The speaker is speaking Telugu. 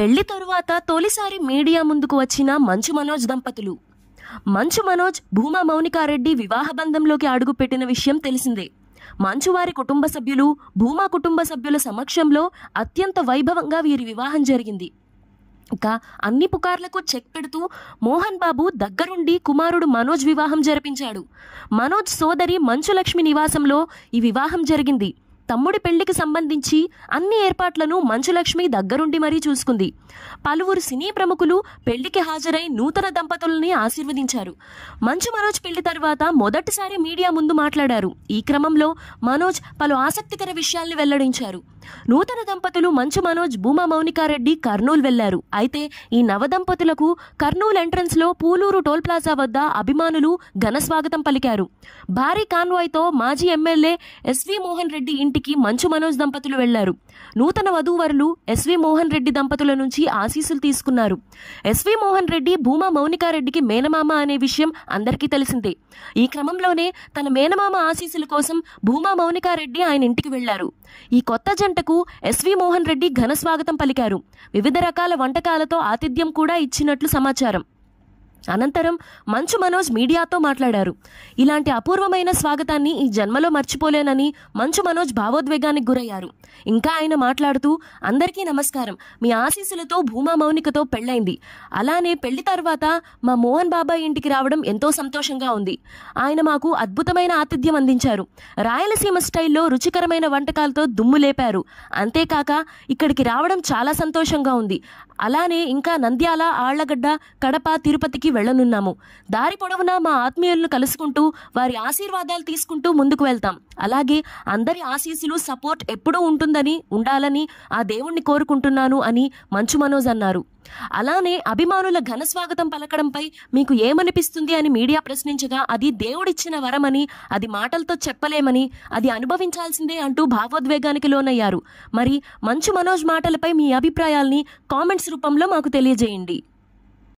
పెళ్లి తరువాత తొలిసారి మీడియా ముందుకు వచ్చిన మంచు మనోజ్ దంపతులు మంచు మనోజ్ భూమా మౌనికారెడ్డి వివాహ బంధంలోకి అడుగుపెట్టిన విషయం తెలిసిందే మంచువారి కుటుంబ సభ్యులు భూమా కుటుంబ సభ్యుల సమక్షంలో అత్యంత వైభవంగా వీరి వివాహం జరిగింది ఇక అన్ని పుకార్లకు చెక్ పెడుతూ మోహన్ బాబు దగ్గరుండి కుమారుడు మనోజ్ వివాహం జరిపించాడు మనోజ్ సోదరి మంచులక్ష్మి నివాసంలో ఈ వివాహం జరిగింది తమ్ముడి పెళ్లికి సంబంధించి అన్ని ఏర్పాట్లను మంచులక్ష్మి దగ్గరుండి మరీ చూసుకుంది పలువురు సినీ ప్రముఖులు పెళ్లికి హాజరై నూతన దంపతులని ఆశీర్వదించారు మంచు మనోజ్ పెళ్లి తర్వాత మొదటిసారి మీడియా ముందు మాట్లాడారు ఈ క్రమంలో మనోజ్ పలు ఆసక్తికర విషయాల్ని వెల్లడించారు నూతన దంపతులు మంచు మనోజ్ భూమా మౌనికారెడ్డి కర్నూలు వెళ్లారు అయితే ఈ నవదంపతులకు కర్నూలు లో పూలూరు టోల్ ప్లాజా వద్ద అభిమానులు ఘనస్వాగతం పలికారు భారీ కాన్వాయ్తో మాజీ ఎమ్మెల్యే ఎస్వి మోహన్ రెడ్డి ఇంటి ఇంటికి మంచు మనోజ్ దంపతులు వెళ్లారు నూతన వధూవరులు ఎస్వి మోహన్ రెడ్డి దంపతుల నుంచి ఆశీస్సులు తీసుకున్నారు ఎస్వి మోహన్ రెడ్డి భూమా మౌనికారెడ్డికి మేనమామ అనే విషయం అందరికీ తెలిసిందే ఈ క్రమంలోనే తన మేనమామ ఆశీస్సుల కోసం భూమా మౌనికారెడ్డి ఆయన ఇంటికి వెళ్లారు ఈ కొత్త జంటకు ఎస్వి మోహన్ రెడ్డి ఘన స్వాగతం పలికారు వివిధ రకాల వంటకాలతో ఆతిథ్యం కూడా ఇచ్చినట్లు సమాచారం అనంతరం మంచు మనోజ్ మీడియాతో మాట్లాడారు ఇలాంటి అపూర్వమైన స్వాగతాన్ని ఈ జన్మలో మర్చిపోలేనని మంచు మనోజ్ భావోద్వేగానికి గురయ్యారు ఇంకా ఆయన మాట్లాడుతూ అందరికీ నమస్కారం మీ ఆశీస్సులతో భూమా మౌనికతో పెళ్ళైంది అలానే పెళ్లి తర్వాత మా మోహన్ బాబాయ్ ఇంటికి రావడం ఎంతో సంతోషంగా ఉంది ఆయన మాకు అద్భుతమైన ఆతిథ్యం అందించారు రాయలసీమ స్టైల్లో రుచికరమైన వంటకాలతో దుమ్ము లేపారు అంతేకాక ఇక్కడికి రావడం చాలా సంతోషంగా ఉంది అలానే ఇంకా నంద్యాల ఆళ్లగడ్డ కడప తిరుపతికి వెళ్లనున్నాము దారి పొడవున మా ఆత్మీయులను కలుసుకుంటూ వారి ఆశీర్వాదాలు తీసుకుంటూ ముందుకు వెళ్తాం అలాగే అందరి ఆశీస్సులు సపోర్ట్ ఎప్పుడూ ఉంటుందని ఉండాలని ఆ దేవుణ్ణి కోరుకుంటున్నాను అని మంచు మనోజ్ అన్నారు అలానే అభిమానుల ఘన స్వాగతం పలకడంపై మీకు ఏమనిపిస్తుంది అని మీడియా ప్రశ్నించగా అది దేవుడిచ్చిన వరమని అది మాటలతో చెప్పలేమని అది అనుభవించాల్సిందే అంటూ భావోద్వేగానికి లోనయ్యారు మరి మంచు మనోజ్ మాటలపై మీ అభిప్రాయాల్ని కామెంట్స్ రూపంలో మాకు తెలియజేయండి